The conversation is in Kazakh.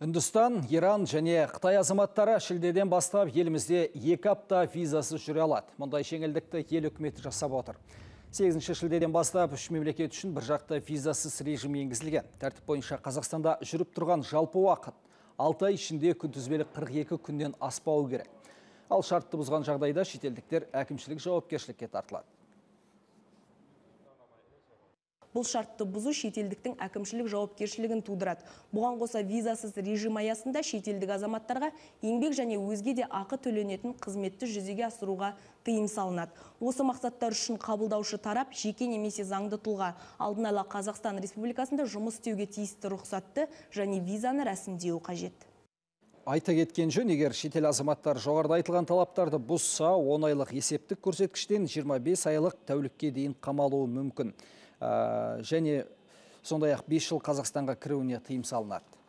Үндістан, Иран және Қытай азаматтары шілдеден бастап елімізде екі апта визасы жүре алады. Мұндай жеңілдікті ел үкіметі жасап отыр. 8 шілдеден бастап үш мемлекет үшін бір жақты визасыз режим енгізілген. Тәртіп бойынша Қазақстанда жүріп тұрған жалпы уақыт 6 ай ішінде күнтізбелік 42 күннен аспауы керек. Ал шартты бұзған жағдайда шетелдіктер әкімшілік жауапкершілікке тартылады бұл шартты бұзу шетелдіктің әкімшілік жауапкершілігін тудырады бұған қоса визасыз режим аясында шетелдік азаматтарға еңбек және өзге де ақы төленетін қызметті жүзеге асыруға тыйым салынады осы мақсаттар үшін қабылдаушы тарап жеке немесе заңды тұлға алдын ала қазақстан республикасында жұмыс істеуге тиісті рұқсатты және визаны рәсімдеу қажет айта кеткен жөн егер шетел азаматтар жоғарыда айтылған талаптарды бұзса 10 айлық есептік көрсеткіштен 25 айлық тәулікке дейін қамалуы мүмкін Э, және сондай ақ бес жыл Қазақстанға кіруіне тыйым салынады